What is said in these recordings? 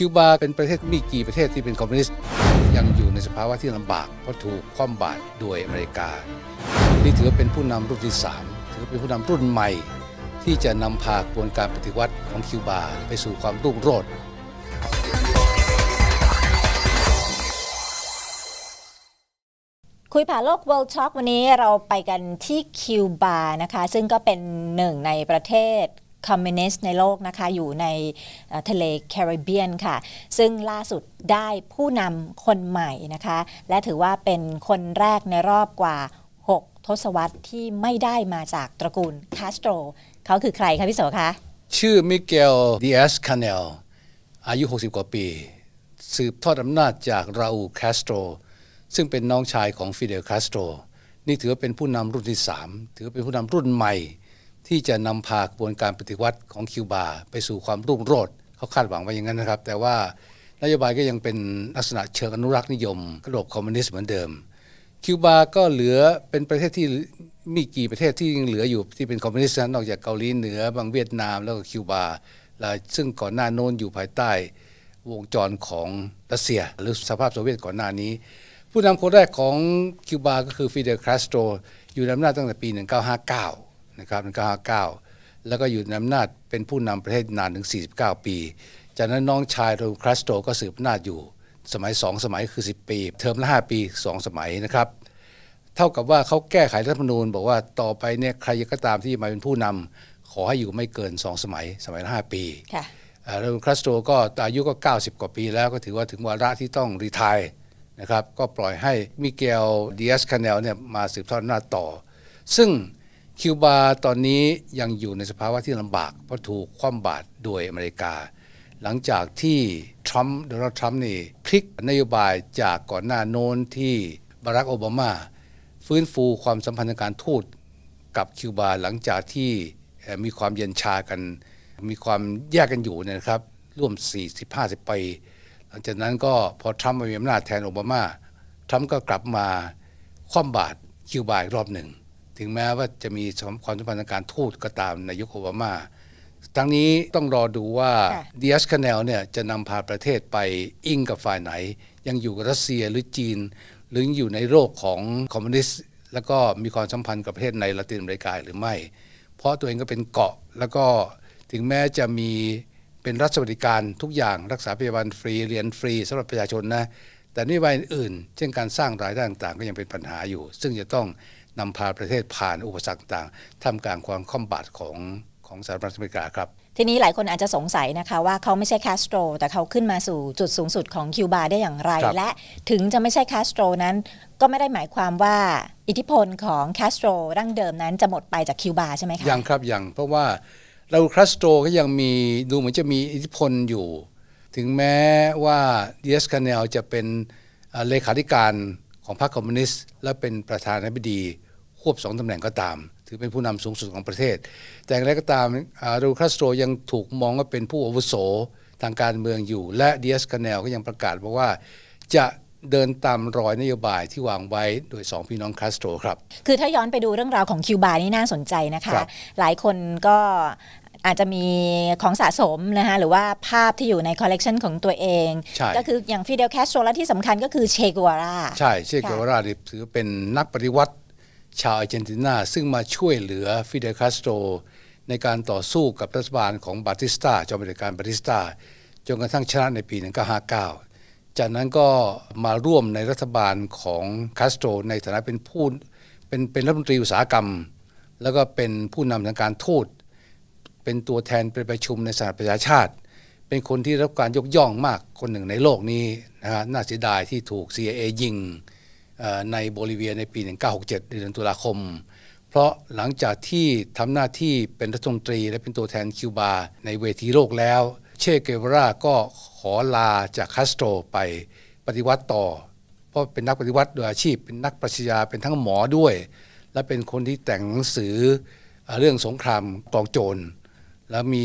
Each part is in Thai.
คิวบาเป็นประเทศมีกี่ประเทศที่เป็นคอมมิวนิสต์ยังอยู่ในสภาวะที่ลำบาก เพราะถูกคว่ำบาตรโดยอเมริกา นี่ถือเป็นผู้นำรุ่นที่3ถือเป็นผู้นำรุ่นใหม่ ที่จะนำพากระบวนการปฏิวัติของคิวบาไปสู่ความรุ่งโรจน์คุยผ่าโลก World Talk วันนี้เราไปกันที่คิวบานะคะ ซึ่งก็เป็นหนึ่งในประเทศคอมมิวนิสต์ในโลกนะคะ อยู่ในทะเลแคริบเบียนค่ะ ซึ่งล่าสุดได้ผู้นำคนใหม่นะคะ และถือว่าเป็นคนแรกในรอบกว่า 6 ทศวรรษที่ไม่ได้มาจากตระกูลคาสโตรเขาคือใครคะพี่โสคะ ชื่อมิเกลดีเอสคาเนล อายุ 60 กว่าปีสืบทอดอำนาจจากราอูคาสโตรซึ่งเป็นน้องชายของฟิเดลคาสโตรนี่ถือเป็นผู้นำรุ่นที่3ถือเป็นผู้นำรุ่นใหม่ที่จะนำพากระบวนการปฏิวัติของคิวบาไปสู่ความรุ่งโรจน์เขาคาดหวังไว้อย่างนั้นนะครับ แต่ว่านโยบายก็ยังเป็นลักษณะเชิงอนุรักษ์นิยมระบบคอมมิวนิสต์เหมือนเดิมคิวบา ก็เหลือเป็นประเทศที่มีกี่ประเทศที่ยังเหลืออยู่ที่เป็นคอมมิวนิสต์นั้นนอกจากเกาหลีเหนือบางเวียดนามแล้วก็คิวบาซึ่งก่อนหน้าโน้นอยู่ภายใต้ วงจรของรัสเซียหรือสภาพโซเวียตก่อนหน้านี้ ผู้นำคนแรกของคิวบา ก็คือฟิเดลคาสโตรอยู่ในอำนาจตั้งแต่ปี 1959นะครับ1959แล้วก็อยู่ในอำนาจเป็นผู้นำประเทศนานถึง 49 ปีจากนั้นน้องชายโรครัสโตก็สืบอำนาจอยู่สมัย 2 สมัยคือ 10 ปี เทอมละ5ปี 2 สมัยนะครับ เท่ากับว่าเขาแก้ไขรัฐธรรมนูญบอกว่าต่อไปเนี่ยใครก็ตามที่มาเป็นผู้นำ ขอให้อยู่ไม่เกิน 2 สมัยสมัยละ5ปีโลมครัสโตก็อายุก็ 90 กว่าปีแล้วก็ถือว่าถึงวาระที่ต้องรีทายนะครับก็ปล่อยให้มิเกลเดียสคาเนลเนี่ยมาสืบทอดอำนาจต่อ ซึ่งคิวบาตอนนี้ยังอยู่ในสภาวะที่ลำบากเพราะถูกคว่ำบาตรโดยอเมริกา หลังจากที่ ทรัมป์โดนัลด์ทรัมป์นี่พลิกนโยบายจากก่อนหน้าโน้นที่บารักโอบามาฟื้นฟูความสัมพันธ์ทางการทูตกับคิวบาหลังจากที่มีความเย็นชากันมีความแยกกันอยู่นะครับร่วม40-50ปีหลังจากนั้นก็พอทรัมป์มามีอำนาจแทนโอบามาทรัมป์ก็กลับมาคว่ำบาตรคิวบาอีกรอบหนึ่งถึงแม้ว่าจะมีความสัมพันธ์ทางการทูตก็ตามในยุคโอบามา ทั้งนี้ต้องรอดูว่าเดียสคาแนลเนี่ยจะนำพาประเทศไปอิงกับฝ่ายไหน ยังอยู่รัสเซียหรือจีน หรืออยู่ในโลกของคอมมิวนิสต์ แล้วก็มีความสัมพันธ์กับประเทศในละตินอเมริกาหรือไม่ เพราะตัวเองก็เป็นเกาะ แล้วก็ถึงแม้จะมีเป็นรัฐสวัสดิการทุกอย่างรักษาพยาบาลฟรีเรียนฟรี สำหรับประชาชนนะแต่นโยบายอื่นเช่นการสร้างรายได้ต่างๆ ก็ยังเป็นปัญหาอยู่ ซึ่งจะต้องนำพาประเทศผ่านอุปสรรคต่างๆท่ามกลางความค่อมบาตของของสหรัฐอเมริกาครับ ทีนี้หลายคนอาจจะสงสัยนะคะ ว่าเขาไม่ใช่คาสโตรแต่เขาขึ้นมาสู่จุดสูงสุดของคิวบาได้อย่างไรรและถึงจะไม่ใช่คาสโตรนั้น ก็ไม่ได้หมายความว่าอิทธิพลของคาสโตรดั้งเดิมนั้นจะหมดไปจากคิวบาใช่ไหมคะ ยังครับ ยังเพราะว่าเราคาสโตรก็ยังมีดูเหมือนจะมีอิทธิพลอยู่ถึงแม้ว่าเดียสคาเนลจะเป็นเลขาธิการของพรรคคอมมิวนิสต์และเป็นประธานาธิบดีควบสองตำแหน่งก็ตาม ถือเป็นผู้นำสูงสุดของประเทศ แต่องไรก็ตามรูคาสโตรยังถูกมองว่าเป็นผู้อาวุโสทางการเมืองอยู่และเดียสคาแนลก็ยังประกาศบอกว่าจะเดินตามรอยนโยบายที่วางไว้โดย 2 พี่น้องคาสโตรครับ คือถ้าย้อนไปดูเรื่องราวของคิวบานี่น่าสนใจนะคะคหลายคนก็อาจจะมีของสะสมนะคะหรือว่าภาพที่อยู่ในคอลเลกชันของตัวเองก็คืออย่างฟิเดลแคสโตรและที่สำคัญก็คือเชกัวราใช่เชกัวราถือเป็นนักปฏิวัติชาวอาร์เจนตินา ซึ่งมาช่วยเหลือฟิเดลคาสโตรในการต่อสู้กับรัฐบาลของบาติสตา จอมเผด็จการบาติสตาจนกระทั่งชนะในปี 1959 จากนั้นก็มาร่วมในรัฐบาลของคาสโตร ในฐานะเป็นผู้เป็นเป็นรัฐมนตรีอุตสาหกรรม แล้วก็เป็นผู้นำทางการทูต เป็นตัวแทนไปประชุมในสหประชาชาติ เป็นคนที่รับการยกย่องมากคนหนึ่งในโลกนี้นะฮะน่าเสียดายที่ถูก CIA ยิงในโบลิเวียในปี 1967เดือนตุลาคม เพราะหลังจากที่ทำหน้าที่เป็นรัฐมนตรี และเป็นตัวแทนคิวบาในเวทีโลกแล้ว เชเกวรา ก็ขอลาจากคาสโตรไปปฏิวัติต่อ เพราะเป็นนักปฏิวัติโดยอาชีพเป็นนักปรัชญาเป็นทั้งหมอด้วย และเป็นคนที่แต่งหนังสือเรื่องสงครามกองโจรและมี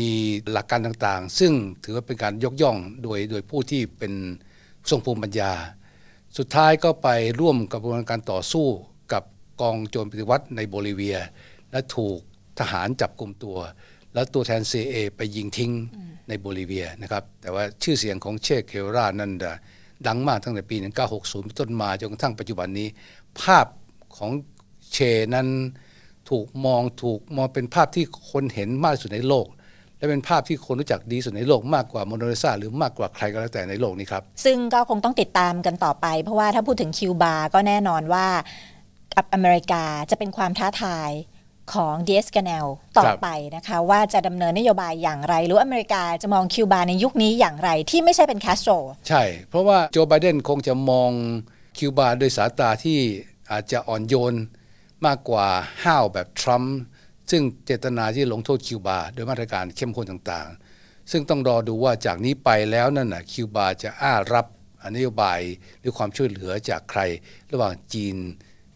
หลักการต่างๆ ซึ่งถือว่าเป็นการยกย่องโดยโดยผู้ที่เป็นทรงภูมิปัญญาสุดท้ายก็ไปร่วมกับกระบวนการต่อสู้กับกองโจรปฏิวัติในโบลิเวีย และถูกทหารจับกลุ่มตัว และตัวแทน CA ไปยิงทิ้งในโบลิเวียนะครับแต่ว่าชื่อเสียงของเชคเครานั่นดังมากตั้งแต่ปี 1960เป็นต้นมาจนกระทั่งปัจจุบันนี้ ภาพของเชนั้นถูกมองถูกมองเป็นภาพที่คนเห็นมากที่สุดในโลกและเป็นภาพที่คนรู้จักดีสุดในโลก มากกว่าโมโนลิซาหรือมากกว่าใครก็แล้วแต่ในโลกนี้ครับซึ่งก็คงต้องติดตามกันต่อไป เพราะว่าถ้าพูดถึงคิวบา ก็แน่นอนว่าอเมริกาจะเป็นความท้าทายของเอสกแนลต่อไปนะคะ ว่าจะดำเนินนโยบายอย่างไร หรืออเมริกาจะมองคิวบาในยุคนี้อย่างไร ที่ไม่ใช่เป็นแคสโตรใช่ เพราะว่าโจไบเดนคงจะมองคิวบาโดยสายตาที่อาจจะอ่อนโยนมากกว่าห้าวแบบทรัมป์ซึ่งเจตนาที่ลงโทษคิวบาโดยมาตรการเข้มข้นต่างๆ ซึ่งต้องรอดูว่าจากนี้ไปแล้วนั่นนะคิวบาจะอ้ารับอนโยบายหรือความช่วยเหลือจากใคร ระหว่างจีน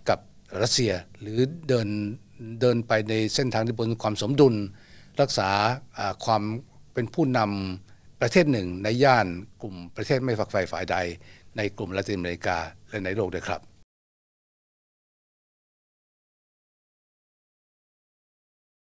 กับรัสเซียหรือเดินเดินไปในเส้นทางที่บนความสมดุล รักษาความเป็นผู้นำประเทศหนึ่งในย่านกลุ่มประเทศไม่ฝักใฝ่ฝ่ายใด ในกลุ่มละตินอเมริกาและในโลกด้วยครับ